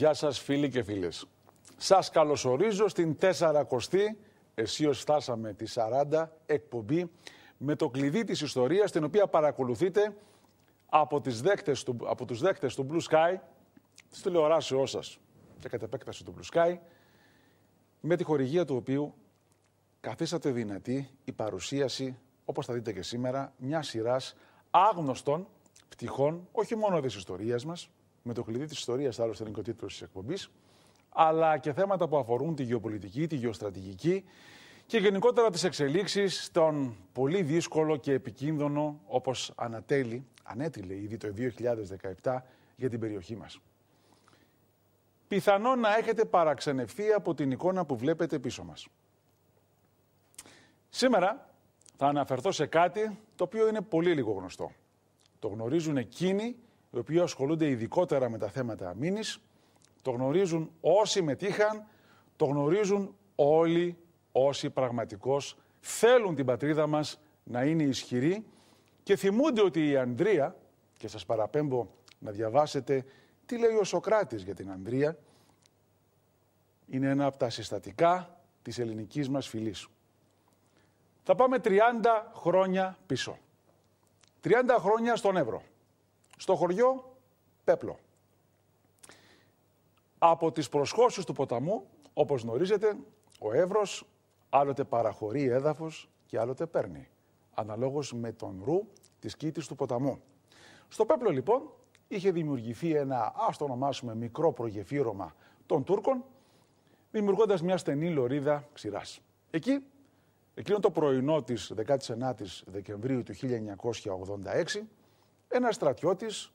Γεια σας φίλοι και φίλες. Σας καλωσορίζω στην 40η, εσείως φτάσαμε τη 40 εκπομπή, με το κλειδί της ιστορίας, την οποία παρακολουθείτε από, τις δέκτες του, από τους δέκτες του Blue Sky, της τηλεοράσεώς σας και κατ' επέκταση του Blue Sky, με τη χορηγία του οποίου καθίσατε δυνατή η παρουσίαση, όπως θα δείτε και σήμερα, μιας σειράς άγνωστων πτυχών, όχι μόνο της ιστορίας μας, με το κλειδί της ιστορίας, άλλωστε είναι και ο της εκπομπής, αλλά και θέματα που αφορούν τη γεωπολιτική, τη γεωστρατηγική και γενικότερα τις εξελίξεις στον πολύ δύσκολο και επικίνδυνο, όπως ανατέλει, ανέτειλε ήδη το 2017 για την περιοχή μας. Πιθανόν να έχετε παραξενευθεί από την εικόνα που βλέπετε πίσω μας. Σήμερα θα αναφερθώ σε κάτι το οποίο είναι πολύ λίγο γνωστό. Το γνωρίζουν εκείνοι οι οποίοι ασχολούνται ειδικότερα με τα θέματα αμήνης. Το γνωρίζουν όσοι μετήχαν, το γνωρίζουν όλοι όσοι πραγματικώς θέλουν την πατρίδα μας να είναι ισχυρή και θυμούνται ότι η Ανδρία, και σας παραπέμπω να διαβάσετε τι λέει ο Σοκράτης για την Ανδρία, είναι ένα από τα συστατικά της ελληνικής μας φυλής. Θα πάμε 30 χρόνια πίσω. 30 χρόνια στον Εύρο. Στο χωριό, πέπλο. Από τις προσχώσεις του ποταμού, όπως γνωρίζετε, ο Εύρος άλλοτε παραχωρεί έδαφος και άλλοτε παίρνει, αναλόγως με τον ρου της κήτης του ποταμού. Στο πέπλο λοιπόν είχε δημιουργηθεί ένα, ας το ονομάσουμε, μικρό προγεφύρωμα των Τούρκων, δημιουργώντας μια στενή λωρίδα ξηράς. Εκεί, εκείνο το πρωινό της 19ης Δεκεμβρίου του 1986, ένας στρατιώτης,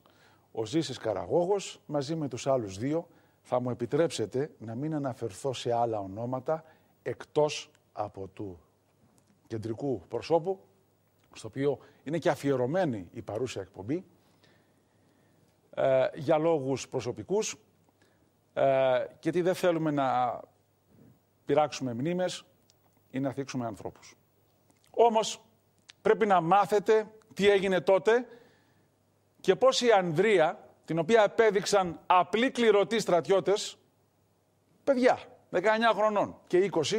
ο Ζήσης Καραγόγος, μαζί με τους άλλους δύο, θα μου επιτρέψετε να μην αναφερθώ σε άλλα ονόματα εκτός από του κεντρικού προσώπου, στο οποίο είναι και αφιερωμένη η παρούσα εκπομπή, ε, για λόγους προσωπικούς, ε, γιατί δεν θέλουμε να πειράξουμε μνήμες ή να θίξουμε ανθρώπους. Όμως πρέπει να μάθετε τι έγινε τότε και πώς η Ανδρία, την οποία επέδειξαν απλοί κληρωτοί στρατιώτες, παιδιά, 19 χρονών και 20,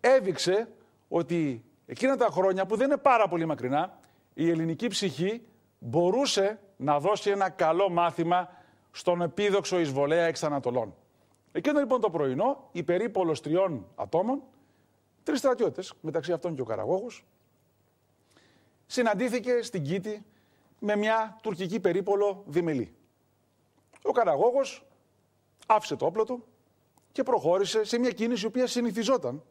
έδειξε ότι εκείνα τα χρόνια που δεν είναι πάρα πολύ μακρινά, η ελληνική ψυχή μπορούσε να δώσει ένα καλό μάθημα στον επίδοξο εισβολέα εξ Ανατολών. Εκείνο λοιπόν το πρωινό, η περίπολος τριών ατόμων, τρεις στρατιώτες, μεταξύ αυτών και ο Καραγώγος, συναντήθηκε στην Κίτη, με μια τουρκική περίπολο διμελή. Ο Καραγόγος άφησε το όπλο του και προχώρησε σε μια κίνηση η οποία συνηθιζόταν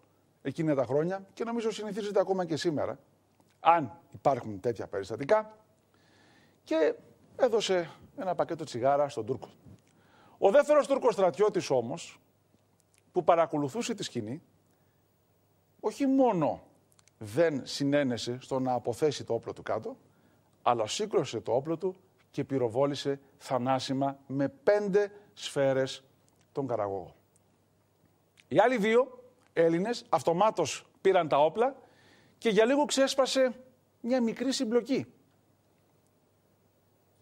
εκείνα τα χρόνια και νομίζω συνηθίζεται ακόμα και σήμερα, αν υπάρχουν τέτοια περιστατικά, και έδωσε ένα πακέτο τσιγάρα στον Τούρκο. Ο δεύτερος Τούρκος στρατιώτης όμως, που παρακολουθούσε τη σκηνή, όχι μόνο δεν συνένεσε στο να αποθέσει το όπλο του κάτω, αλλά σύκλωσε το όπλο του και πυροβόλησε θανάσιμα με πέντε σφαίρες τον Καραγόγο. Οι άλλοι δύο Έλληνες αυτομάτως πήραν τα όπλα και για λίγο ξέσπασε μια μικρή συμπλοκή.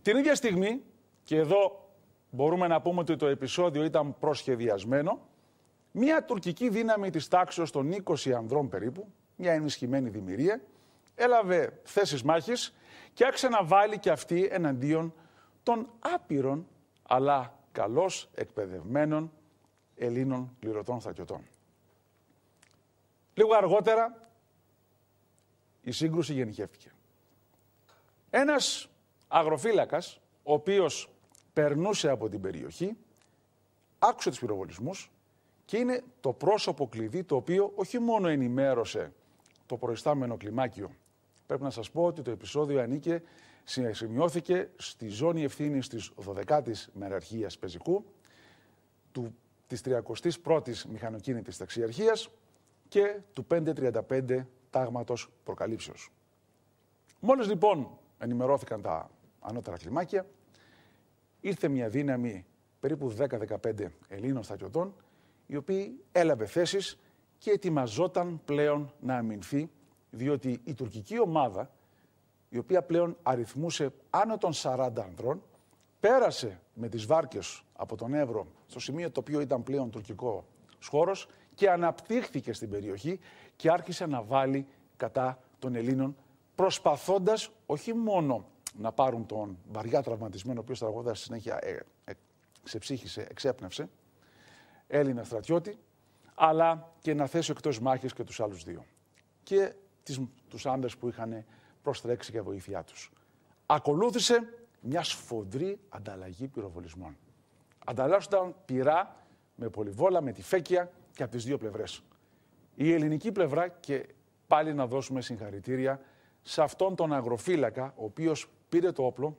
Την ίδια στιγμή, και εδώ μπορούμε να πούμε ότι το επεισόδιο ήταν προσχεδιασμένο, μια τουρκική δύναμη της τάξης των 20 ανδρών περίπου, μια ενισχυμένη δημιουργία, έλαβε θέσεις μάχης και άρχισε να βάλει και αυτή εναντίον των άπειρων αλλά καλώς εκπαιδευμένων Ελλήνων πληρωτών στρατιωτών. Λίγο αργότερα η σύγκρουση γενικεύτηκε. Ένας αγροφύλακας, ο οποίος περνούσε από την περιοχή, άκουσε τους πυροβολισμούς και είναι το πρόσωπο κλειδί το οποίο όχι μόνο ενημέρωσε το προϊστάμενο κλιμάκιο Πρέπει να σας πω ότι το επεισόδιο ανήκε, σημειώθηκε στη ζώνη ευθύνης της 12ης Μεραρχίας Πεζικού, του, της 31ης Μηχανοκίνητης Ταξιαρχίας και του 535 Τάγματος Προκαλύψεως. Μόλις λοιπόν ενημερώθηκαν τα ανώτερα κλιμάκια, ήρθε μια δύναμη περίπου 10-15 Ελλήνων στατιωτών, οι οποίοι έλαβε θέσεις και ετοιμαζόταν πλέον να αμυνθεί διότι η τουρκική ομάδα, η οποία πλέον αριθμούσε άνω των 40 ανδρών, πέρασε με τις βάρκες από τον Εύρο στο σημείο το οποίο ήταν πλέον τουρκικό χώρος και αναπτύχθηκε στην περιοχή και άρχισε να βάλει κατά των Ελλήνων προσπαθώντας όχι μόνο να πάρουν τον βαριά τραυματισμένο ο οποίος στη συνέχεια ε, ε, ξεψύχησε, εξέπνευσε Έλληνα στρατιώτη αλλά και να θέσει εκτός μάχης και τους άλλους δύο. Και τις, τους άντρες που είχαν προστρέξει για βοήθειά τους. Ακολούθησε μια σφοδρή ανταλλαγή πυροβολισμών. Ανταλλάσσονταν πυρά με πολυβόλα, με τη φέκια και από τις δύο πλευρές. Η ελληνική πλευρά και πάλι να δώσουμε συγχαρητήρια σε αυτόν τον αγροφύλακα, ο οποίος πήρε το όπλο,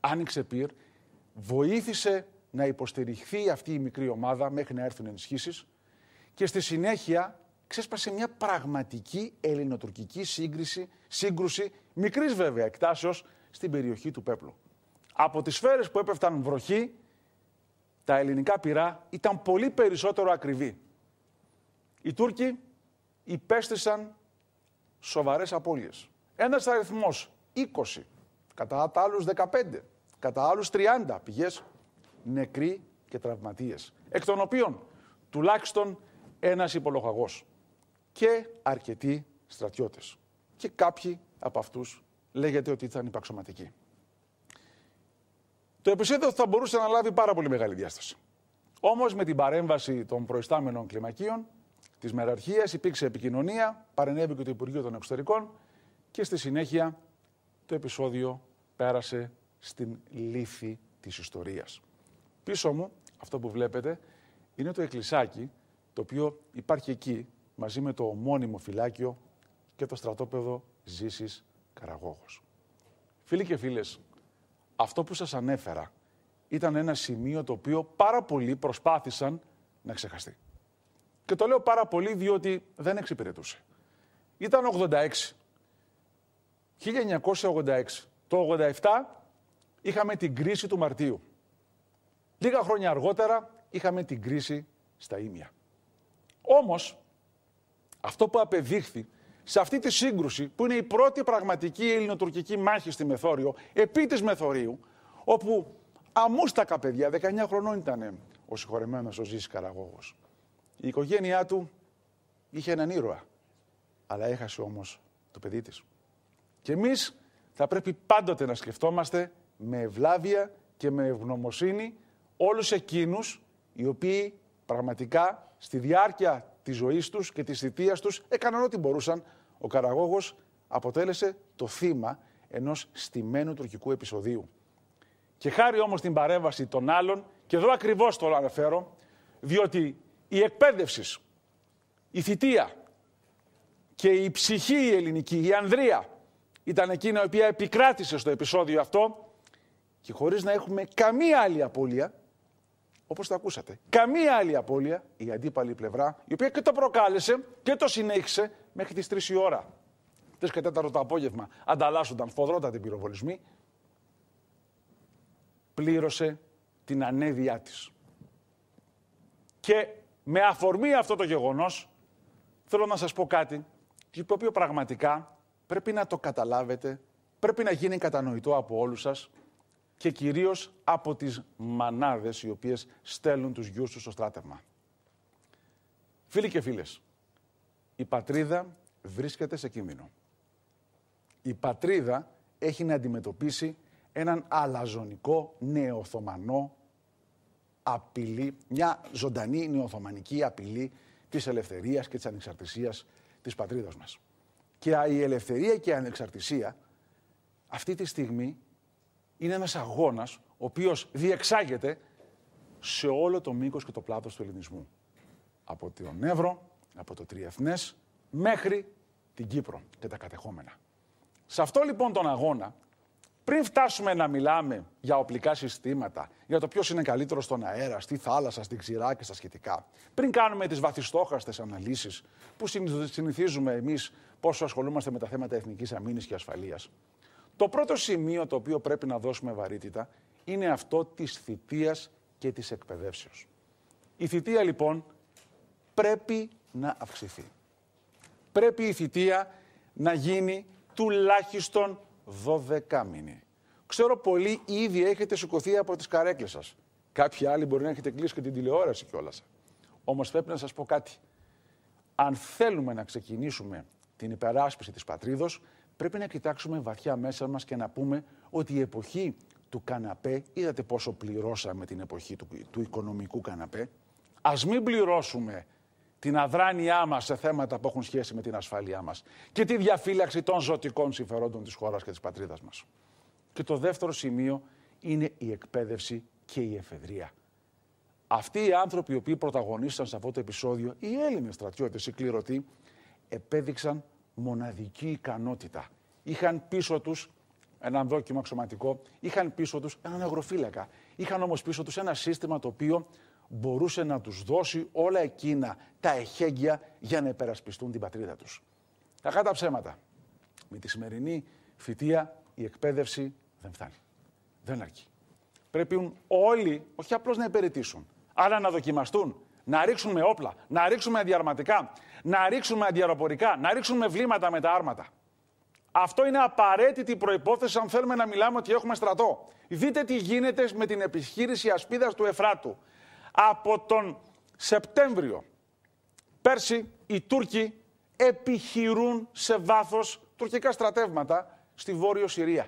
άνοιξε πυρ, βοήθησε να υποστηριχθεί αυτή η μικρή ομάδα μέχρι να έρθουν ενισχύσεις και στη συνέχεια ξέσπασε μια πραγματική ελληνοτουρκική σύγκριση, σύγκρουση μικρής βέβαια εκτάσεως στην περιοχή του Πέπλου. Από τις σφαίρες που έπεφταν βροχή, τα ελληνικά πυρά ήταν πολύ περισσότερο ακριβή. Οι Τούρκοι υπέστησαν σοβαρές απώλειες. Ένας αριθμός 20, κατά τα άλλους 15, κατά άλλους 30 πηγές νεκροί και τραυματίες, εκ των οποίων τουλάχιστον ένας υπολογαγός και αρκετοί στρατιώτες. Και κάποιοι από αυτούς λέγεται ότι ήταν υπαξωματικοί. Το επεισόδιο θα μπορούσε να λάβει πάρα πολύ μεγάλη διάσταση. Όμως με την παρέμβαση των προϊστάμενων κλιμακίων της μεραρχίας, υπήρξε επικοινωνία, παρενέβη και το Υπουργείο των Εξωτερικών και στη συνέχεια το επεισόδιο πέρασε στην λύθη της ιστορίας. Πίσω μου, αυτό που βλέπετε, είναι το εκκλησάκι, το οποίο υπάρχει εκεί, μαζί με το ομώνυμο φυλάκιο και το στρατόπεδο Ζήσης Καραγόγος. Φίλοι και φίλες, αυτό που σας ανέφερα ήταν ένα σημείο το οποίο πάρα πολλοί προσπάθησαν να ξεχαστεί. Και το λέω πάρα πολύ διότι δεν εξυπηρετούσε. Ήταν 86. 1986. Το 87 είχαμε την κρίση του Μαρτίου. Λίγα χρόνια αργότερα είχαμε την κρίση στα Ήμια. Όμως, αυτό που απεδείχθη σε αυτή τη σύγκρουση, που είναι η πρώτη πραγματική ελληνοτουρκική μάχη στη Μεθόριο, επί της Μεθορίου, όπου αμούστακα παιδιά, 19 χρονών ήταν ο συγχωρεμένος ο Ζήσης καραγώγο. Η οικογένειά του είχε έναν ήρωα, αλλά έχασε όμως το παιδί της. Και εμείς θα πρέπει πάντοτε να σκεφτόμαστε με ευλάβεια και με ευγνωμοσύνη όλους εκείνους οι οποίοι πραγματικά στη διάρκεια τη ζωής τους και της θητείας τους έκαναν ό,τι μπορούσαν. Ο Καραγόγος αποτέλεσε το θύμα ενός στημένου τουρκικού επεισοδίου. Και χάρη όμως την παρέμβαση των άλλων, και εδώ ακριβώς το αναφέρω, διότι η εκπαίδευση, η θητεία και η ψυχή η ελληνική, η ανδρεία, ήταν εκείνα η οποία επικράτησε στο επεισόδιο αυτό και χωρίς να έχουμε καμία άλλη απώλεια, Όπως το ακούσατε. Καμία άλλη απώλεια η αντίπαλη πλευρά, η οποία και το προκάλεσε και το συνέχισε μέχρι τις 3 η ώρα. Τρεις και 4 το απόγευμα ανταλλάσσονταν την πυροβολισμή, Πλήρωσε την ανέδειά της. Και με αφορμή αυτό το γεγονός, θέλω να σας πω κάτι, το οποίο πραγματικά πρέπει να το καταλάβετε, πρέπει να γίνει κατανοητό από όλους σας και κυρίως από τις μανάδες οι οποίες στέλνουν τους γιους τους στο στράτευμα. Φίλοι και φίλες, η πατρίδα βρίσκεται σε κίνδυνο. Η πατρίδα έχει να αντιμετωπίσει έναν αλαζονικό νεοθωμανό απειλή, μια ζωντανή νεοθωμανική απειλή της ελευθερίας και της ανεξαρτησίας της πατρίδας μας. Και η ελευθερία και η ανεξαρτησία αυτή τη στιγμή είναι ένας αγώνας ο οποίος διεξάγεται σε όλο το μήκος και το πλάτος του ελληνισμού. Από τον Νεύρο, από το Τριεθνές, μέχρι την Κύπρο και τα κατεχόμενα. Σε αυτό λοιπόν τον αγώνα, πριν φτάσουμε να μιλάμε για οπλικά συστήματα, για το ποιος είναι καλύτερος στον αέρα, στη θάλασσα, στην ξηρά και στα σχετικά, πριν κάνουμε τις βαθιστόχαστες αναλύσεις που συνηθίζουμε εμείς πόσο ασχολούμαστε με τα θέματα εθνικής αμήνης και ασφαλείας, το πρώτο σημείο το οποίο πρέπει να δώσουμε βαρύτητα είναι αυτό της θητείας και της εκπαιδεύσεως. Η θητεία λοιπόν πρέπει να αυξηθεί. Πρέπει η θητεία να γίνει τουλάχιστον 12 μήνη. Ξέρω πολλοί ήδη έχετε σηκωθεί από τις καρέκλες σας. Κάποιοι άλλοι μπορεί να έχετε κλείσει και την τηλεόραση κιόλας. Όμως πρέπει να σας πω κάτι. Αν θέλουμε να ξεκινήσουμε την υπεράσπιση της πατρίδος, πρέπει να κοιτάξουμε βαθιά μέσα μας και να πούμε ότι η εποχή του καναπέ, είδατε πόσο πληρώσαμε την εποχή του, του οικονομικού καναπέ, ας μην πληρώσουμε την αδράνειά μας σε θέματα που έχουν σχέση με την ασφάλειά μας και τη διαφύλαξη των ζωτικών συμφερόντων της χώρας και της πατρίδας μας. Και το δεύτερο σημείο είναι η εκπαίδευση και η εφεδρεία. Αυτοί οι άνθρωποι οι οποίοι πρωταγωνίστηκαν σε αυτό το επεισόδιο, οι Έλληνες στρατιώτες, οι κληρωτοί, επέδειξαν μοναδική ικανότητα. Είχαν πίσω τους ένα δόκιμο αξιωματικό, είχαν πίσω τους έναν αγροφύλακα. Είχαν όμως πίσω τους ένα σύστημα το οποίο μπορούσε να τους δώσει όλα εκείνα τα εχέγγυα για να υπερασπιστούν την πατρίδα τους. Τα κάτω ψέματα. Με τη σημερινή φοιτεία η εκπαίδευση δεν φτάνει. Δεν αρκεί. Πρέπει όλοι, όχι απλώς να υπηρετήσουν, αλλά να δοκιμαστούν, να ρίξουν με όπλα, να ρίξουν με διαρματικά, να ρίξουμε αντιαεροπορικά, να ρίξουμε βλήματα με τα άρματα. Αυτό είναι απαραίτητη προπόθεση αν θέλουμε να μιλάμε ότι έχουμε στρατό. Δείτε τι γίνεται με την επιχείρηση ασπίδας του Εφράτου. Από τον Σεπτέμβριο, πέρσι οι Τούρκοι επιχειρούν σε βάθος τουρκικά στρατεύματα στη Βόρειο Συρία.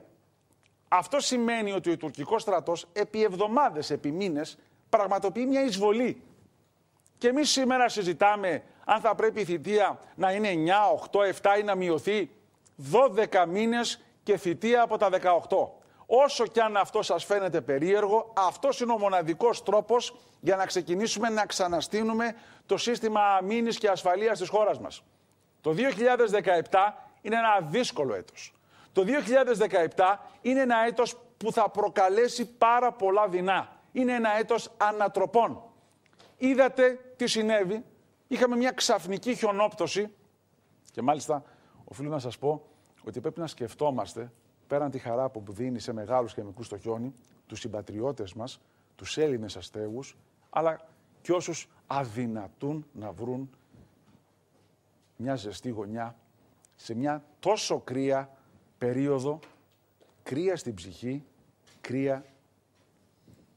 Αυτό σημαίνει ότι ο τουρκικός στρατός επί εβδομάδες επί μήνες, πραγματοποιεί μια εισβολή. Και εμείς σήμερα συζητάμε αν θα πρέπει η θητεία να είναι 9, 8, 7 ή να μειωθεί 12 μήνες και θητεία από τα 18. Όσο κι αν αυτό σας φαίνεται περίεργο, αυτός είναι ο μοναδικός τρόπος για να ξεκινήσουμε να ξαναστείνουμε το σύστημα αμήνης και ασφαλείας της χώρας μας. Το 2017 είναι ένα δύσκολο έτος. Το 2017 είναι ένα έτος που θα προκαλέσει πάρα πολλά δεινά. Είναι ένα έτος ανατροπών. Είδατε τι συνέβη Είχαμε μια ξαφνική χιονόπτωση και μάλιστα οφείλω να σας πω ότι πρέπει να σκεφτόμαστε πέραν τη χαρά που δίνει σε μεγάλους και μικρούς το χιόνι, τους συμπατριώτες μας, τους Έλληνες αστέγους, αλλά και όσους αδυνατούν να βρουν μια ζεστή γωνιά σε μια τόσο κρύα περίοδο, κρύα στην ψυχή, κρύα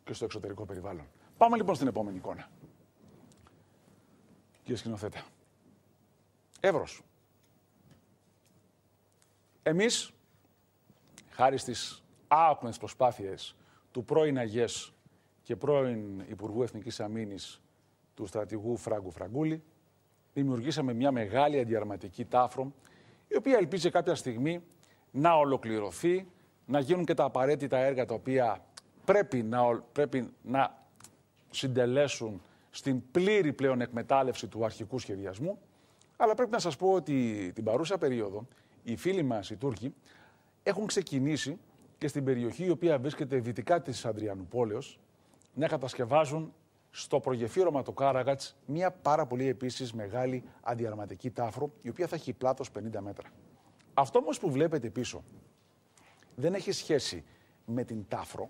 και στο εξωτερικό περιβάλλον. Πάμε λοιπόν στην επόμενη εικόνα. Κύριε σκηνοθέτε. Εύρος. Εμείς, χάρη στις άπνε προσπάθειες του πρώην Αγιές και πρώην Υπουργού Εθνικής Αμήνης του στρατηγού Φράγκου Φραγκούλη, δημιουργήσαμε μια μεγάλη αντιαρματική τάφρο, η οποία ελπίζει κάποια στιγμή να ολοκληρωθεί, να γίνουν και τα απαραίτητα έργα τα οποία πρέπει να, πρέπει να συντελέσουν στην πλήρη πλέον εκμετάλλευση του αρχικού σχεδιασμού. Αλλά πρέπει να σας πω ότι την παρούσα περίοδο οι φίλοι μας οι Τούρκοι έχουν ξεκινήσει και στην περιοχή η οποία βρίσκεται δυτικά της Ανδριανουπόλεως να κατασκευάζουν στο προγεφύρωμα του Κάραγατς μια πάρα πολύ επίσης μεγάλη αντιαρματική τάφρο η οποία θα έχει πλάτος 50 μέτρα. Αυτό όμως που βλέπετε πίσω δεν έχει σχέση με την τάφρο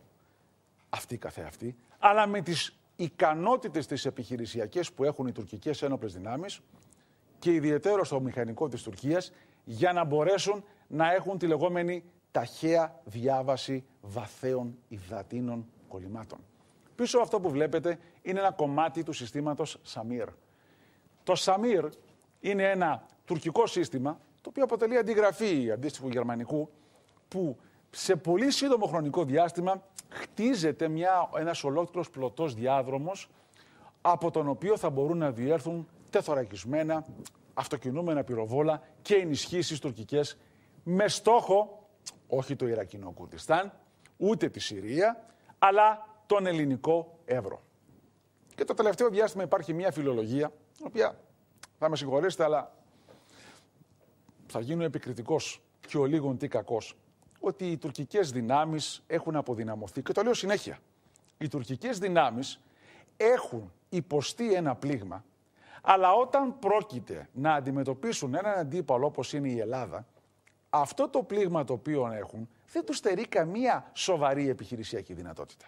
αυτή καθεαυτή, αλλά με τις ικανότητες τις επιχειρησιακές που έχουν οι τουρκικές ένοπλες δυνάμεις και ιδιαίτερα στο μηχανικό της Τουρκίας για να μπορέσουν να έχουν τη λεγόμενη ταχαία διάβαση βαθέων υδατίνων κολλημάτων. Πίσω αυτό που βλέπετε είναι ένα κομμάτι του συστήματος Σαμίρ. Το Σαμίρ είναι ένα τουρκικό σύστημα το οποίο αποτελεί αντιγραφή αντίστοιχου γερμανικού που σε πολύ σύντομο χρονικό διάστημα χτίζεται μια, ένας ολόκληρος πλωτός διάδρομος από τον οποίο θα μπορούν να διέρθουν τεθωρακισμένα αυτοκινούμενα πυροβόλα και ενισχύσεις τουρκικές με στόχο όχι το Ιρακινό Κουρδιστάν, ούτε τη Συρία, αλλά τον ελληνικό Εύρο Και το τελευταίο διάστημα υπάρχει μια φιλολογία, η οποία θα με συγχωρήσετε αλλά θα γίνω επικριτικός και ο λίγον τι κακός ότι οι τουρκικές δυνάμεις έχουν αποδυναμωθεί. Και το λέω συνέχεια. Οι τουρκικές δυνάμεις έχουν υποστεί ένα πλήγμα, αλλά όταν πρόκειται να αντιμετωπίσουν έναν αντίπαλο όπως είναι η Ελλάδα, αυτό το πλήγμα το οποίο έχουν δεν τους στερεί καμία σοβαρή επιχειρησιακή δυνατότητα.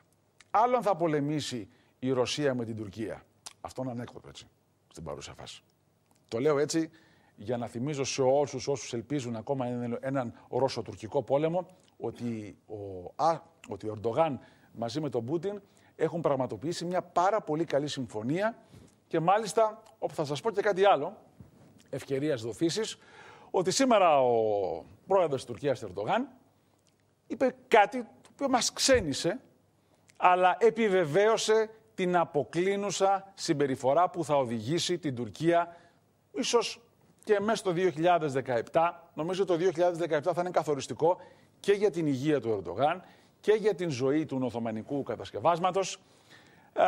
Άλλον θα πολεμήσει η Ρωσία με την Τουρκία. Αυτό είναι ανέκδοτο έτσι, στην παρούσα φάση. Το λέω έτσι για να θυμίζω σε όσους, όσους ελπίζουν ακόμα έναν Ρώσο-Τουρκικό πόλεμο ότι ο, Α, ότι ο Ερντογάν μαζί με τον Πούτιν έχουν πραγματοποιήσει μια πάρα πολύ καλή συμφωνία και μάλιστα, όπου θα σας πω και κάτι άλλο, ευκαιρίας δοθήσεις, ότι σήμερα ο πρόεδρος της Τουρκίας Ερντογάν είπε κάτι το οποίο μας ξένησε, αλλά επιβεβαίωσε την αποκλίνουσα συμπεριφορά που θα οδηγήσει την Τουρκία ίσως και μέσα στο 2017, νομίζω το 2017 θα είναι καθοριστικό και για την υγεία του Ερντογάν και για την ζωή του Οθωμανικού κατασκευάσματος. Ε,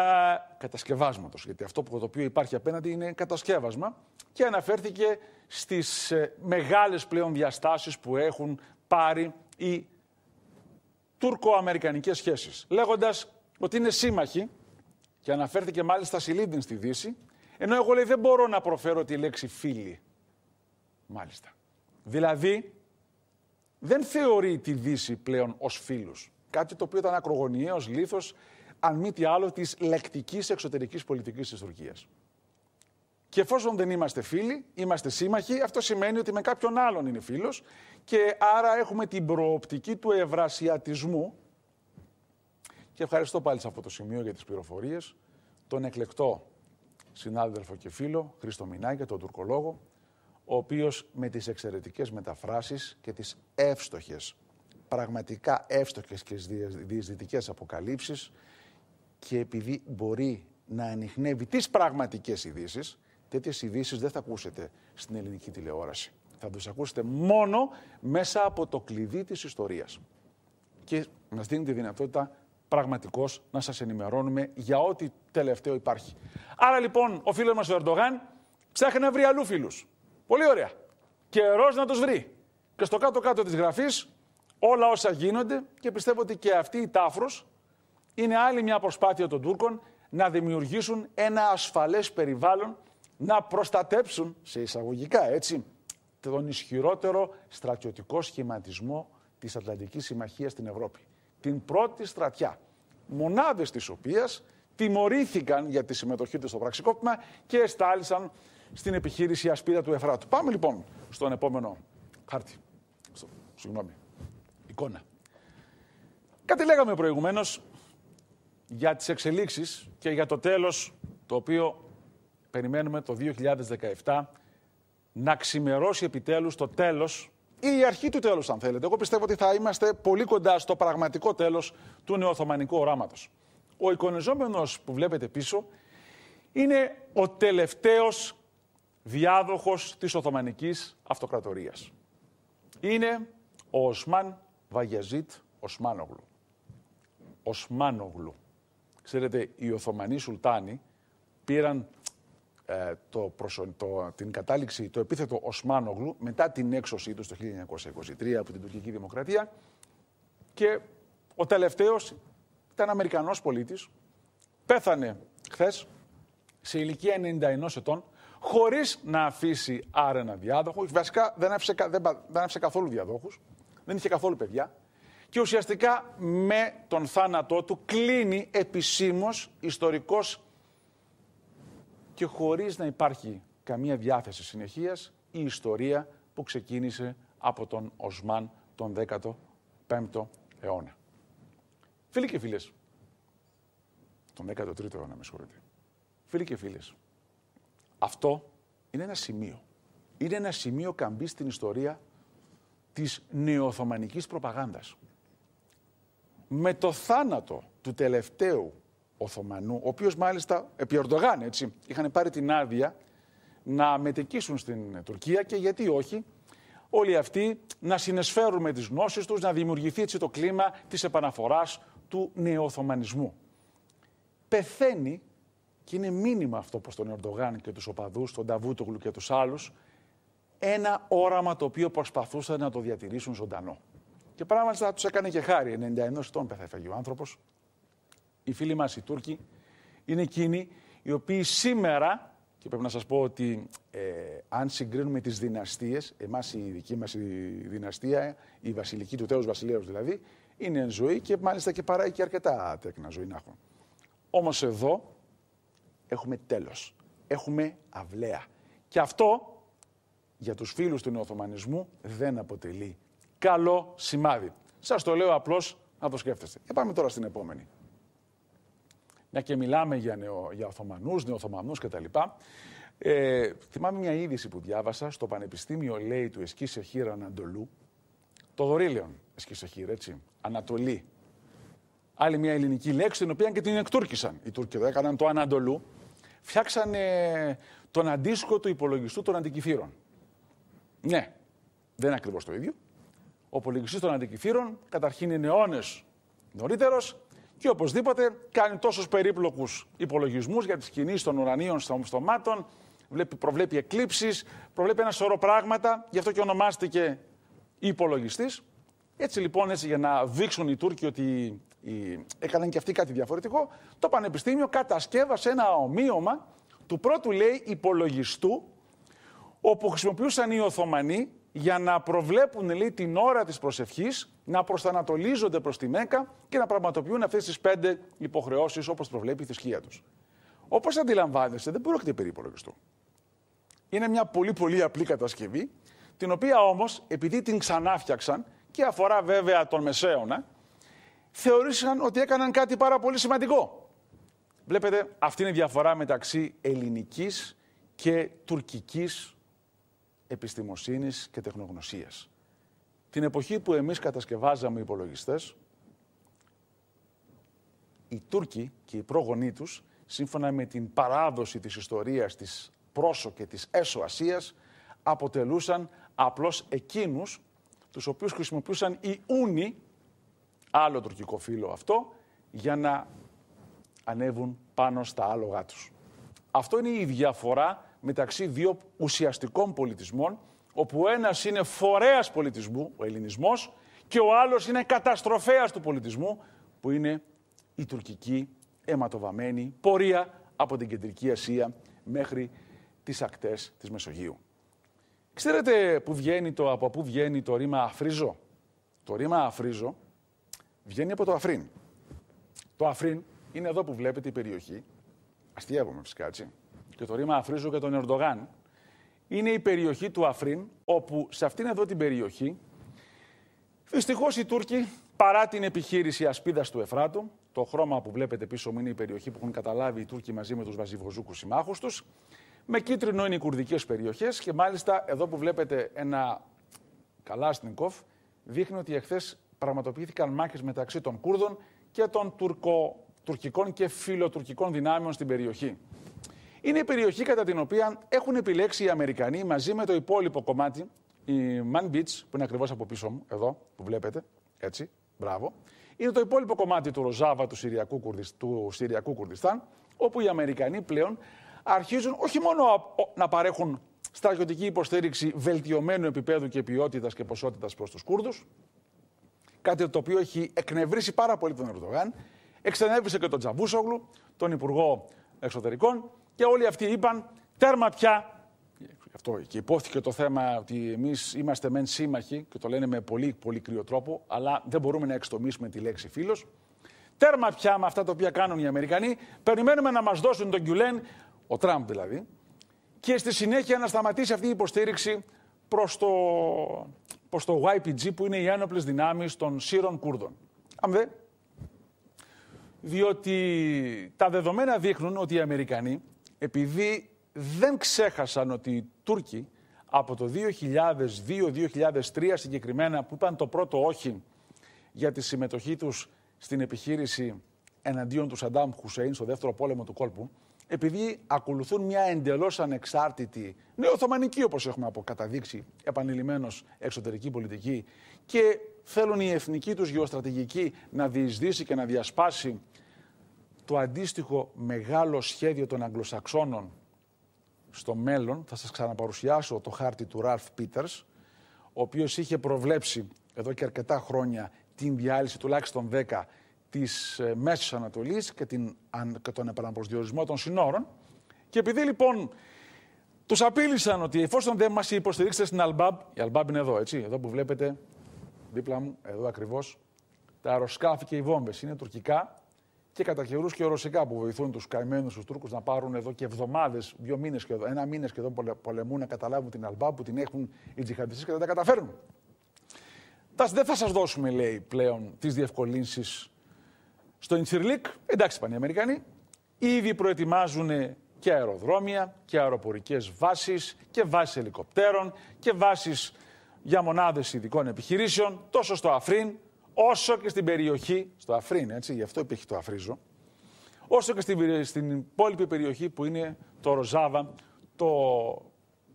κατασκευάσματος, γιατί αυτό που το οποίο υπάρχει απέναντι είναι κατασκεύασμα και αναφέρθηκε στις ε, μεγάλες πλέον διαστάσεις που έχουν πάρει οι τουρκο σχέσει σχέσεις, λέγοντας ότι είναι σύμμαχοι και αναφέρθηκε μάλιστα Λίντιν στη Δύση, ενώ εγώ λέει δεν μπορώ να προφέρω τη λέξη φίλη. Μάλιστα. Δηλαδή, δεν θεωρεί τη Δύση πλέον ως φίλους. Κάτι το οποίο ήταν ακρογωνιαίος λήθος, αν μη τι άλλο, της λεκτικής εξωτερικής πολιτικής της Τουρκίας. Και εφόσον δεν είμαστε φίλοι, είμαστε σύμμαχοι, αυτό σημαίνει ότι με κάποιον άλλον είναι φίλος και άρα έχουμε την προοπτική του ευρασιατισμού. Και ευχαριστώ πάλι σε αυτό το σημείο για τις πληροφορίες, τον εκλεκτό συνάδελφο και φίλο Χρήστο Μινάκη, τον τουρκολόγο, ο οποίος με τις εξαιρετικές μεταφράσεις και τις εύστοχες, πραγματικά εύστοχες και διεσδυτικές αποκαλύψεις και επειδή μπορεί να ανοιχνεύει τις πραγματικές ειδήσεις, τέτοιες ειδήσεις δεν θα ακούσετε στην ελληνική τηλεόραση. Θα τους ακούσετε μόνο μέσα από το κλειδί της ιστορίας. Και μας δίνει τη δυνατότητα πραγματικώς να σας ενημερώνουμε για ό,τι τελευταίο υπάρχει. Άρα λοιπόν ο φίλος μας ο Ερντογάν ψάχνει να βρει αλλού φίλους. Πολύ ωραία. Καιρό να τους βρει. Και στο κάτω-κάτω της γραφής όλα όσα γίνονται και πιστεύω ότι και αυτή η τάφρο είναι άλλη μια προσπάθεια των Τούρκων να δημιουργήσουν ένα ασφαλές περιβάλλον να προστατέψουν σε εισαγωγικά έτσι τον ισχυρότερο στρατιωτικό σχηματισμό της Ατλαντικής Συμμαχίας στην Ευρώπη. Την πρώτη στρατιά, μονάδες της οποίας τιμωρήθηκαν για τη συμμετοχή τους στο πραξικόπημα και εστάλησαν στην επιχείρηση Ασπίδα του Εφράτου. Πάμε λοιπόν στον επόμενο χάρτη. Στο, συγγνώμη. Εικόνα. Κάτι λέγαμε προηγουμένως για τις εξελίξεις και για το τέλος το οποίο περιμένουμε το 2017 να ξημερώσει επιτέλους το τέλος ή η αρχή του τέλους αν θέλετε. Εγώ πιστεύω ότι θα είμαστε πολύ κοντά στο πραγματικό τέλος του νεοθωμανικού οράματος. Ο εικονιζόμενος που βλέπετε πίσω είναι ο τελευταίος διάδοχος της Οθωμανικής Αυτοκρατορίας. Είναι ο Οσμάν Βαγιαζίτ Οσμάνογλου. Οσμάνογλου. Ξέρετε, οι Οθωμανοί Σουλτάνοι πήραν ε, το, το, την κατάληξη, το επίθετο Οσμάνογλου μετά την έξωσή του το 1923 από την τουρκική δημοκρατία και ο τελευταίος ήταν Αμερικανός πολίτης, πέθανε χθες σε ηλικία 91 ετών χωρίς να αφήσει άρενα διάδοχο. Βασικά δεν άφησε, δεν, δεν άφησε καθόλου διαδόχου. Δεν είχε καθόλου παιδιά. Και ουσιαστικά με τον θάνατό του κλείνει επισήμως ιστορικός και χωρίς να υπάρχει καμία διάθεση συνεχείας η ιστορία που ξεκίνησε από τον Οσμάν τον 15ο αιώνα. Φίλοι και φίλες, τον 13ο αιώνα με συγχωρείτε. Φίλοι και φίλες, αυτό είναι ένα σημείο. Είναι ένα σημείο καμπής στην ιστορία της νεοοθωμανικής προπαγάνδας. Με το θάνατο του τελευταίου Οθωμανού, ο οποίος μάλιστα επί έτσι, είχαν πάρει την άδεια να μετεκίσουν στην Τουρκία και γιατί όχι, όλοι αυτοί να συνεσφέρουν με τις γνώσεις τους, να δημιουργηθεί έτσι το κλίμα της επαναφοράς του νεοοθωμανισμού. Πεθαίνει και είναι μήνυμα αυτό προς τον Ερντογάν και τους οπαδούς, τον Ταβούτογλου και τους άλλους, ένα όραμα το οποίο προσπαθούσαν να το διατηρήσουν ζωντανό. Και πράγματι θα τους έκανε και χάρη. 91 ετών πέθανε ο άνθρωπος. Οι φίλοι μας οι Τούρκοι είναι εκείνοι οι οποίοι σήμερα, και πρέπει να σας πω ότι ε, αν συγκρίνουμε τις δυναστείες, εμάς η δική μας δυναστεία, η βασιλική του τέλου βασιλέως δηλαδή, είναι εν ζωή και μάλιστα και παράγει και αρκετά τέκνα ζωή να έχουν. Όμως εδώ έχουμε τέλος. Έχουμε αυλαία. Και αυτό για τους φίλους του νεοοθωμανισμού δεν αποτελεί καλό σημάδι. Σας το λέω απλώς να το σκέφτεστε. Και πάμε τώρα στην επόμενη. Μια και μιλάμε για, νεο, για Οθωμανούς, νεοοθωμανούς κτλ. Ε, θυμάμαι μια είδηση που διάβασα στο Πανεπιστήμιο, λέει, του Εσκίσεχήρα Ανατολού, το Εσκή Εσκίσεχήρα, έτσι, Ανατολή. Άλλη μια ελληνική λέξη, την οποία και την εκτούρκησαν. Οι Τούρκοι εδώ έκαναν το Ανατολού, φτιάξανε τον αντίστοιχο του υπολογιστού των αντικειφύρων. Ναι, δεν είναι ακριβώς το ίδιο. Ο υπολογιστής των αντικειφύρων καταρχήν είναι αιώνες νωρίτερο και οπωσδήποτε κάνει τόσους περίπλοκους υπολογισμούς για τις κινήσεις των ουρανίων στομάτων, προβλέπει εκλήψεις, προβλέπει ένα σωρό πράγματα, γι' αυτό και ονομάστηκε υπολογιστής. Έτσι λοιπόν, έτσι για να δείξουν οι Τούρκοι ότι οι... έκαναν και αυτοί κάτι διαφορετικό. Το Πανεπιστήμιο κατασκεύασε ένα ομοίωμα του πρώτου, λέει, υπολογιστού, όπου χρησιμοποιούσαν οι Οθωμανοί για να προβλέπουν λέει, την ώρα της προσευχής, να προστανατολίζονται προς τη Μέκα και να πραγματοποιούν αυτές τις πέντε υποχρεώσεις όπως προβλέπει η θρησκεία τους. Όπως αντιλαμβάνεστε δεν πρόκειται περί υπολογιστού. Είναι μια πολύ πολύ απλή κατασκευή, την οποία όμως επειδή την ξανάφτιαξαν και αφορά βέβαια τον Μεσαίωνα, θεωρήσαν ότι έκαναν κάτι πάρα πολύ σημαντικό. Βλέπετε, αυτή είναι η διαφορά μεταξύ ελληνικής και τουρκικής επιστημοσύνης και τεχνογνωσίας. Την εποχή που εμείς κατασκευάζαμε υπολογιστές, οι Τούρκοι και οι πρόγονοί τους, σύμφωνα με την παράδοση της ιστορίας της Πρόσω και της Έσω Ασίας, αποτελούσαν απλώς εκείνους τους οποίους χρησιμοποιούσαν οι Ούνοι άλλο τουρκικό φύλλο αυτό, για να ανέβουν πάνω στα άλογα τους. Αυτό είναι η διαφορά μεταξύ δύο ουσιαστικών πολιτισμών, όπου ένας είναι φορέας πολιτισμού, ο ελληνισμός, και ο άλλος είναι καταστροφέας του πολιτισμού, που είναι η τουρκική αιματοβαμμένη πορεία από την Κεντρική Ασία μέχρι τις ακτές της Μεσογείου. Ξέρετε που το, από πού βγαίνει το ρήμα αφρίζω. Το ρήμα αφρίζο βγαίνει από το Αφρίν. Το Αφρίν είναι εδώ που βλέπετε η περιοχή. Αστείευομαι φυσικά έτσι. Και το ρήμα Αφρίζω και τον Ερντογάν. Είναι η περιοχή του Αφρίν, όπου σε αυτήν εδώ την περιοχή, δυστυχώς οι Τούρκοι, παρά την επιχείρηση ασπίδας του Εφράτου, το χρώμα που βλέπετε πίσω μου είναι η περιοχή που έχουν καταλάβει οι Τούρκοι μαζί με τους Βαζιβοζούκους συμμάχους τους. Με κίτρινο είναι οι κουρδικές περιοχές και μάλιστα εδώ που βλέπετε ένα καλάστινγκοφ, δείχνει ότι εχθές πραγματοποιήθηκαν μάχες μεταξύ των Κούρδων και των τουρκο, τουρκικών και φιλοτουρκικών δυνάμεων στην περιοχή. Είναι η περιοχή κατά την οποία έχουν επιλέξει οι Αμερικανοί μαζί με το υπόλοιπο κομμάτι, η Man Beach, που είναι ακριβώς από πίσω μου, εδώ που βλέπετε, έτσι, μπράβο, είναι το υπόλοιπο κομμάτι του Ροζάβα του Συριακού, Κουρδισ... του Συριακού Κουρδιστάν, όπου οι Αμερικανοί πλέον αρχίζουν όχι μόνο να παρέχουν στρατιωτική υποστήριξη βελτιωμένου επίπεδου και ποιότητας και ποσότητας προς τους Κούρδους, Κάτι το οποίο έχει εκνευρίσει πάρα πολύ τον Ερντογάν. Εξενέβησε και τον Τζαβούσογλου, τον Υπουργό Εξωτερικών. Και όλοι αυτοί είπαν τέρμα πια. Αυτό και υπόθηκε το θέμα ότι εμείς είμαστε μεν σύμμαχοι και το λένε με πολύ, πολύ κρύο τρόπο, αλλά δεν μπορούμε να εξτομίσουμε τη λέξη φίλος. Τέρμα πια με αυτά τα οποία κάνουν οι Αμερικανοί. Περιμένουμε να μας δώσουν τον Κιουλέν, ο Τραμπ δηλαδή, και στη συνέχεια να σταματήσει αυτή η υποστήριξη προς το προς το YPG που είναι οι ένοπλε δυνάμεις των Σύρων Κούρδων. Αμβέ. Διότι τα δεδομένα δείχνουν ότι οι Αμερικανοί, επειδή δεν ξέχασαν ότι οι Τούρκοι από το 2002-2003 συγκεκριμένα, που ήταν το πρώτο όχι για τη συμμετοχή τους στην επιχείρηση εναντίον τους Σαντάμ Χουσέιν στο δεύτερο πόλεμο του κόλπου, επειδή ακολουθούν μια εντελώς ανεξάρτητη νεοθωμανική, όπως έχουμε αποκαταδείξει επανειλημμένως, εξωτερική πολιτική και θέλουν η εθνική τους γεωστρατηγική να διεισδύσει και να διασπάσει το αντίστοιχο μεγάλο σχέδιο των Αγγλοσαξώνων στο μέλλον. Θα σας ξαναπαρουσιάσω το χάρτη του Ραλφ Πίτερς, ο οποίος είχε προβλέψει εδώ και αρκετά χρόνια την διάλυση τουλάχιστον 10 της ε, Μέσης Ανατολής και, και τον επαναπροσδιορισμό των συνόρων. Και επειδή λοιπόν τους απείλησαν ότι εφόσον δεν μας υποστηρίξετε στην Αλμπάμπ, η Αλμπάμπ είναι εδώ, έτσι, εδώ που βλέπετε, δίπλα μου, εδώ ακριβώς, τα αεροσκάφη και οι βόμβες είναι τουρκικά και κατά καιρούς και ρωσικά που βοηθούν τους καημένους τους Τούρκους να πάρουν εδώ και εβδομάδες, δύο μήνες και εδώ, ένα μήνες και εδώ πολεμούν να καταλάβουν την Αλμπάμπ που την έχουν οι τζιχαντιστές και δεν τα καταφέρνουν. Δεν θα σας δώσουμε, λέει πλέον, τις διευκολύνσεις στο Ιντσιρλίκ, εντάξει πάνε οι Αμερικανοί, ήδη προετοιμάζουν και αεροδρόμια και αεροπορικές βάσεις και βάσεις ελικοπτέρων και βάσεις για μονάδες ειδικών επιχειρήσεων τόσο στο Αφρίν όσο και στην περιοχή, στο Αφρίν έτσι, γι' αυτό υπήρχε το Αφρίζο, όσο και στην, στην υπόλοιπη περιοχή που είναι το Ροζάβα, το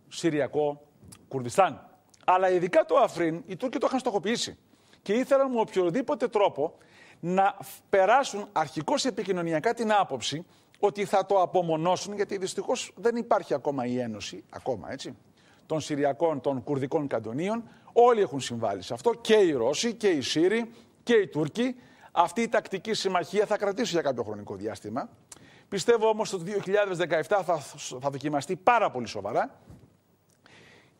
Συριακό Κουρδιστάν. Αλλά ειδικά το Αφρίν οι Τούρκοι το είχαν στοχοποιήσει και ήθελαν με οποιοδήποτε τρόπο να περάσουν αρχικώς επικοινωνιακά την άποψη ότι θα το απομονώσουν, γιατί δυστυχώς δεν υπάρχει ακόμα η ένωση, ακόμα έτσι, των Συριακών, των Κουρδικών καντονίων. Όλοι έχουν συμβάλει σε αυτό, και οι Ρώσοι, και οι Σύριοι, και οι Τούρκοι. Αυτή η τακτική συμμαχία θα κρατήσει για κάποιο χρονικό διάστημα. Πιστεύω όμως ότι το 2017 θα, θα δοκιμαστεί πάρα πολύ σοβαρά.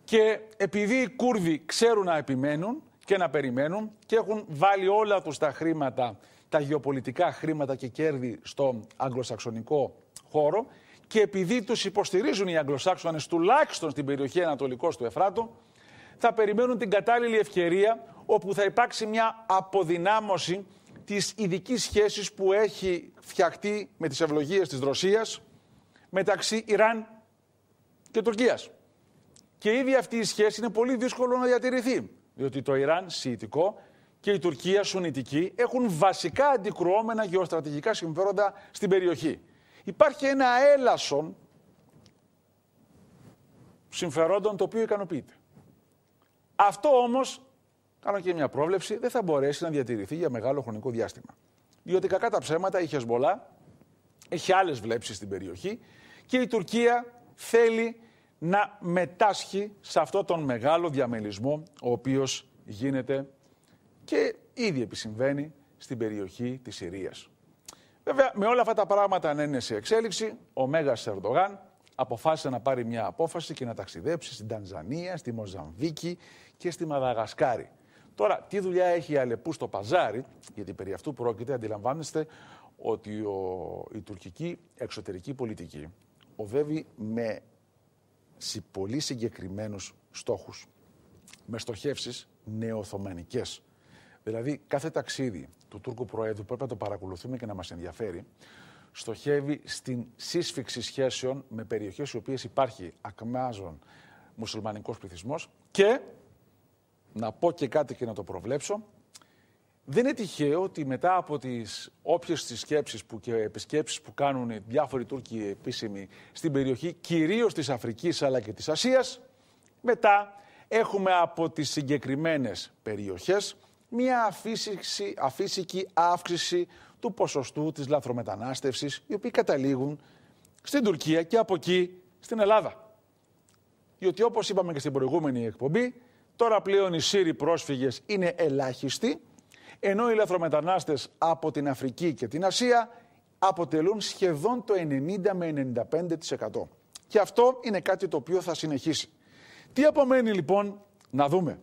Και επειδή οι Κούρδοι ξέρουν να επιμένουν, και να περιμένουν και έχουν βάλει όλα τους τα χρήματα, τα γεωπολιτικά χρήματα και κέρδη στο αγγλοσαξονικό χώρο και επειδή τους υποστηρίζουν οι Αγγλοσάξονες τουλάχιστον στην περιοχή ανατολικός του Εφράτου θα περιμένουν την κατάλληλη ευκαιρία όπου θα υπάρξει μια αποδυνάμωση της ειδική σχέσης που έχει φτιαχτεί με τις ευλογίες της Ρωσίας μεταξύ Ιράν και Τουρκίας. Και ήδη αυτή η σχέση είναι πολύ δύσκολο να διατηρηθεί. Διότι το Ιράν σιητικό και η Τουρκία σουνητική έχουν βασικά αντικρουόμενα γεωστρατηγικά συμφέροντα στην περιοχή. Υπάρχει ένα έλασον συμφερόντων το οποίο ικανοποιείται. Αυτό όμως, κάνω και μια πρόβλεψη, δεν θα μπορέσει να διατηρηθεί για μεγάλο χρονικό διάστημα. Διότι κακά τα ψέματα η Χεσμολά έχει άλλες βλέψεις στην περιοχή και η Τουρκία θέλει να μετάσχει σε αυτό τον μεγάλο διαμελισμό ο οποίος γίνεται και ήδη επισυμβαίνει στην περιοχή της Συρίας. Βέβαια, με όλα αυτά τα πράγματα να είναι σε εξέλιξη, ο Μέγας Ερντογάν αποφάσισε να πάρει μια απόφαση και να ταξιδέψει στην Τανζανία, στη Μοζαμβίκη και στη Μαδαγασκάρη. Τώρα, τι δουλειά έχει η Αλεπού στο παζάρι, γιατί περί αυτού πρόκειται, αντιλαμβάνεστε ότι ο, η τουρκική εξωτερική πολιτική οδεύει με σε πολύ συγκεκριμένους στόχους, με στοχεύσεις νεοοθωμανικές. Δηλαδή, κάθε ταξίδι του Τούρκου Προέδρου πρέπει να το παρακολουθούμε και να μας ενδιαφέρει, στοχεύει στην σύσφυξη σχέσεων με περιοχές οι οποίες υπάρχει ακμάζων μουσουλμανικός πληθυσμός και, να πω και κάτι και να το προβλέψω, δεν είναι τυχαίο ότι μετά από τις όποιες τις και επισκέψεις που κάνουν διάφοροι Τούρκοι επίσημοι στην περιοχή, κυρίως της Αφρικής αλλά και της Ασίας, μετά έχουμε από τις συγκεκριμένες περιοχές μια αφύσικη, αφύσικη αύξηση του ποσοστού της λαθρομετανάστευσης, οι οποίοι καταλήγουν στην Τουρκία και από εκεί στην Ελλάδα. Διότι όπως είπαμε και στην προηγούμενη εκπομπή, τώρα πλέον οι Σύριοι πρόσφυγες είναι ελάχιστοι, ενώ οι λαθρομετανάστες από την Αφρική και την Ασία αποτελούν σχεδόν το 90 με 95%. Και αυτό είναι κάτι το οποίο θα συνεχίσει. Τι απομένει λοιπόν να δούμε.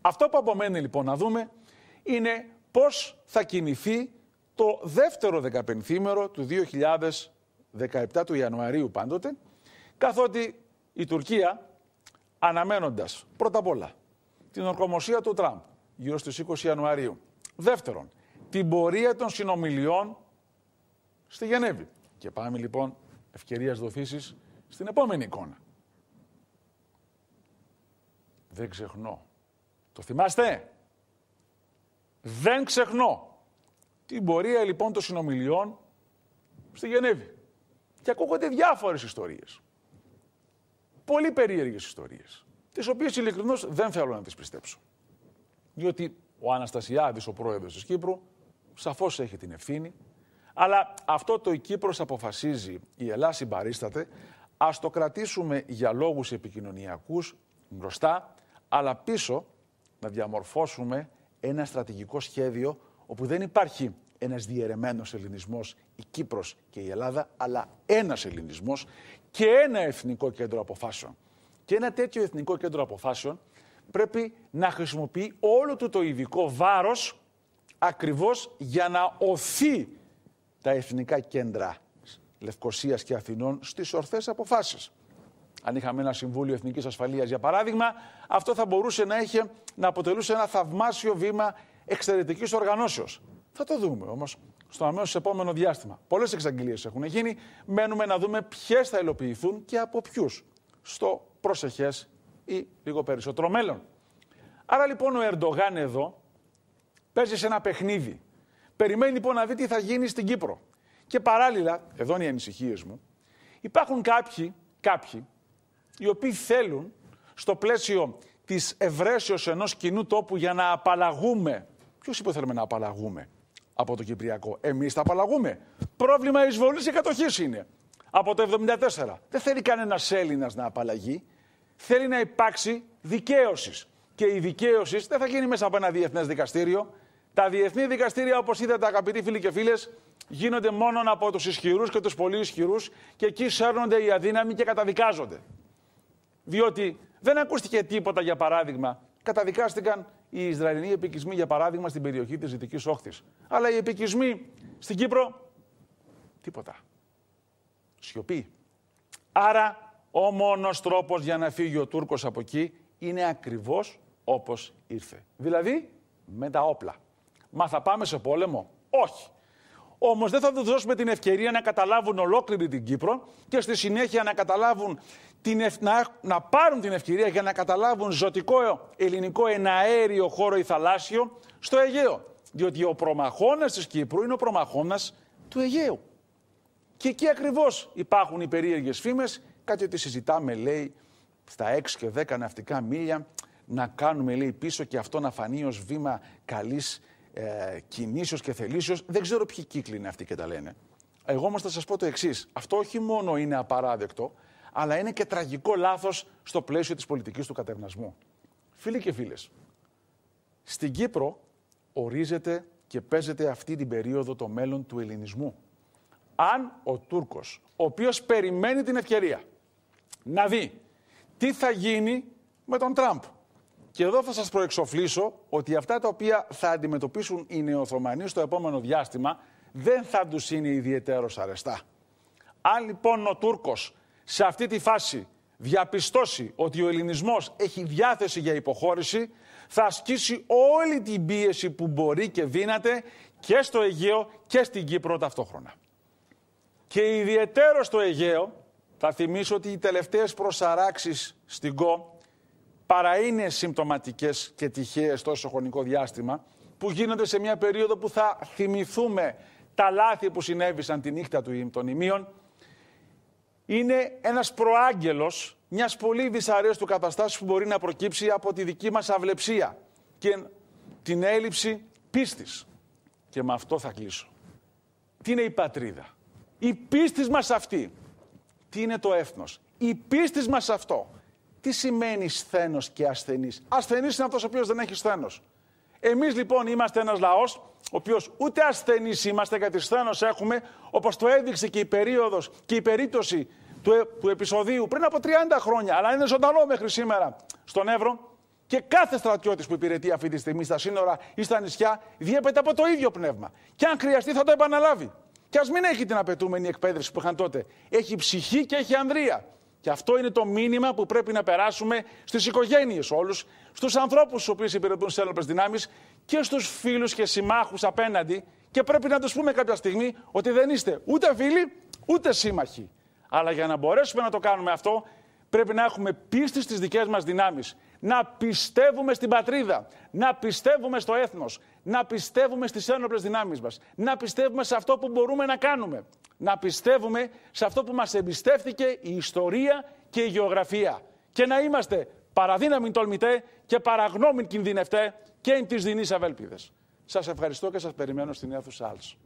Αυτό που απομένει λοιπόν να δούμε είναι πώς θα κινηθεί το δευτερο δεκαπενθήμερο του 2017 του Ιανουαρίου πάντοτε, καθότι η Τουρκία αναμένοντας πρώτα απ' όλα την ορκομοσία του Τραμπ, γύρω στις 20 Ιανουαρίου. Δεύτερον, την πορεία των συνομιλιών στη Γενέβη. Και πάμε λοιπόν ευκαιρίας δοθήσεις στην επόμενη εικόνα. Δεν ξεχνώ. Το θυμάστε? Δεν ξεχνώ. Την πορεία λοιπόν των συνομιλιών στη Γενέβη. Και ακούγονται διάφορες ιστορίες. Πολύ περίεργες ιστορίες. Τις οποίες ειλικρινώς δεν θέλω να τις πιστέψω. Διότι ο Αναστασιάδης, ο πρόεδρος της Κύπρου, σαφώς έχει την ευθύνη. Αλλά αυτό το «η Κύπρος αποφασίζει, η Ελλάδα συμπαρίσταται», ας το κρατήσουμε για λόγους επικοινωνιακούς μπροστά, αλλά πίσω να διαμορφώσουμε ένα στρατηγικό σχέδιο όπου δεν υπάρχει ένας διαιρεμένος ελληνισμός, η Κύπρος και η Ελλάδα, αλλά ένας ελληνισμός και ένα εθνικό κέντρο αποφάσεων. Και ένα τέτοιο εθνικό κέντρο αποφάσεων πρέπει να χρησιμοποιεί όλο του το ειδικό βάρος ακριβώς για να οθεί τα εθνικά κέντρα Λευκοσίας και Αθηνών στις ορθές αποφάσεις. Αν είχαμε ένα Συμβούλιο Εθνικής Ασφαλείας, για παράδειγμα, αυτό θα μπορούσε να, είχε, να αποτελούσε ένα θαυμάσιο βήμα εξαιρετικής οργανώσεως. Θα το δούμε όμως, στο αμέσως επόμενο διάστημα. Πολλές εξαγγελίες έχουν γίνει. Μένουμε να δούμε ποιες θα υλοποιηθούν και από ποιους στο προσεχές ή λίγο περισσότερο μέλλον. Άρα λοιπόν ο Ερντογάν εδώ παίζει σε ένα παιχνίδι. Περιμένει λοιπόν να δει τι θα γίνει στην Κύπρο. Και παράλληλα, εδώ είναι οι ανησυχίες μου, υπάρχουν κάποιοι, κάποιοι οι οποίοι θέλουν στο πλαίσιο της ευρέσεως ενός κοινού τόπου για να απαλλαγούμε. Ποιος είπε θέλουμε να απαλλαγούμε από το Κυπριακό. Εμείς θα απαλλαγούμε. Πρόβλημα εισβολής και κατοχή είναι. Από το 1974. Δεν θέλει κανένας Έλληνας να απαλλαγεί θέλει να υπάρξει δικαίωσης. Και η δικαίωσης δεν θα γίνει μέσα από ένα διεθνές δικαστήριο. Τα διεθνή δικαστήρια, όπως είδατε, αγαπητοί φίλοι και φίλες, γίνονται μόνο από τους ισχυρούς και τους πολύ ισχυρούς και εκεί σέρνονται οι αδύναμοι και καταδικάζονται. Διότι δεν ακούστηκε τίποτα, για παράδειγμα. Καταδικάστηκαν οι Ισραηλινοί επικισμοί, για παράδειγμα, στην περιοχή της Δυτικής Όχθης. Αλλά οι επικισμοί στην Κύπρο, τίποτα. Σιωπή. Άρα ο μόνος τρόπος για να φύγει ο Τούρκος από εκεί είναι ακριβώς όπως ήρθε. Δηλαδή με τα όπλα. Μα θα πάμε σε πόλεμο. Όχι. Όμως δεν θα τους δώσουμε την ευκαιρία να καταλάβουν ολόκληρη την Κύπρο και στη συνέχεια να, καταλάβουν την να... να πάρουν την ευκαιρία για να καταλάβουν ζωτικό ελληνικό εναέριο χώρο ή θαλάσσιο στο Αιγαίο. Διότι ο προμαχώνας της Κύπρου είναι ο προμαχώνας του Αιγαίου. Και εκεί ακριβώς υπάρχουν οι περίεργες φήμες Κάτι ότι συζητάμε, λέει, στα 6 και 10 ναυτικά μίλια, να κάνουμε, λέει, πίσω και αυτό να φανεί ως βήμα καλής ε, κινήσεως και θελήσεως. Δεν ξέρω ποιοι κύκλοι είναι αυτοί και τα λένε. Εγώ όμως θα σας πω το εξής. Αυτό όχι μόνο είναι απαράδεκτο, αλλά είναι και τραγικό λάθος στο πλαίσιο της πολιτικής του κατευνασμού. Φίλοι και φίλες, στην Κύπρο ορίζεται και παίζεται αυτή την περίοδο το μέλλον του ελληνισμού. Αν ο Τούρκος, ο οποίος περιμένει την ευκαιρία, να δει τι θα γίνει με τον Τραμπ. Και εδώ θα σας προεξοφλήσω ότι αυτά τα οποία θα αντιμετωπίσουν οι νεοθωμανοί στο επόμενο διάστημα δεν θα τους είναι ιδιαίτερο αρεστά. Αν λοιπόν ο Τούρκος σε αυτή τη φάση διαπιστώσει ότι ο ελληνισμός έχει διάθεση για υποχώρηση, θα ασκήσει όλη την πίεση που μπορεί και δύναται και στο Αιγαίο και στην Κύπρο ταυτόχρονα. Και ιδιαίτερο στο Αιγαίο, θα θυμίσω ότι οι τελευταίες προσαράξεις στην ΚΟ παρά είναι συμπτωματικές και τυχαίες τόσο χρονικό διάστημα που γίνονται σε μια περίοδο που θα θυμηθούμε τα λάθη που συνέβησαν τη νύχτα των ημείων είναι ένας προάγγελος μιας πολύ δυσαρέστου καταστάσεως που μπορεί να προκύψει από τη δική μας αυλεψία και την έλλειψη πίστης. Και με αυτό θα κλείσω. Τι είναι η πατρίδα. Η πίστη μας αυτή τι είναι το έθνος. Η πίστη μας σε αυτό. Τι σημαίνει σθένος και ασθενής. Ασθενής είναι αυτός ο οποίος δεν έχει σθένος. Εμείς, λοιπόν είμαστε ένας λαός, ο οποίος ούτε ασθενής είμαστε, γιατί σθένος έχουμε, όπως το έδειξε και η περίοδος και η περίπτωση του, ε, του επεισοδίου πριν από 30 χρόνια, αλλά είναι ζωντανό μέχρι σήμερα στον Εύρο. Και κάθε στρατιώτης που υπηρετεί αυτή τη στιγμή στα σύνορα ή στα νησιά διέπεται από το ίδιο πνεύμα. Και αν χρειαστεί θα το επαναλάβει. Και ας μην έχει την απαιτούμενη εκπαίδευση που είχαν τότε. Έχει ψυχή και έχει ανδρεία. Και αυτό είναι το μήνυμα που πρέπει να περάσουμε στις οικογένειες όλους, στους ανθρώπους στους οποίους υπηρετούν στις ένοπλε δυνάμεις και στους φίλους και συμμάχους απέναντι. Και πρέπει να τους πούμε κάποια στιγμή ότι δεν είστε ούτε φίλοι ούτε σύμμαχοι. Αλλά για να μπορέσουμε να το κάνουμε αυτό, πρέπει να έχουμε πίστη στις δικές μας δυνάμεις να πιστεύουμε στην πατρίδα, να πιστεύουμε στο έθνος, να πιστεύουμε στις ένοπλες δυνάμεις μας, να πιστεύουμε σε αυτό που μπορούμε να κάνουμε, να πιστεύουμε σε αυτό που μας εμπιστεύτηκε η ιστορία και η γεωγραφία και να είμαστε παραδύναμιν τολμητέ και παραγνώμην κινδυνευτέ και εν της δινής Σας ευχαριστώ και σας περιμένω στην αίθουσα Άλς.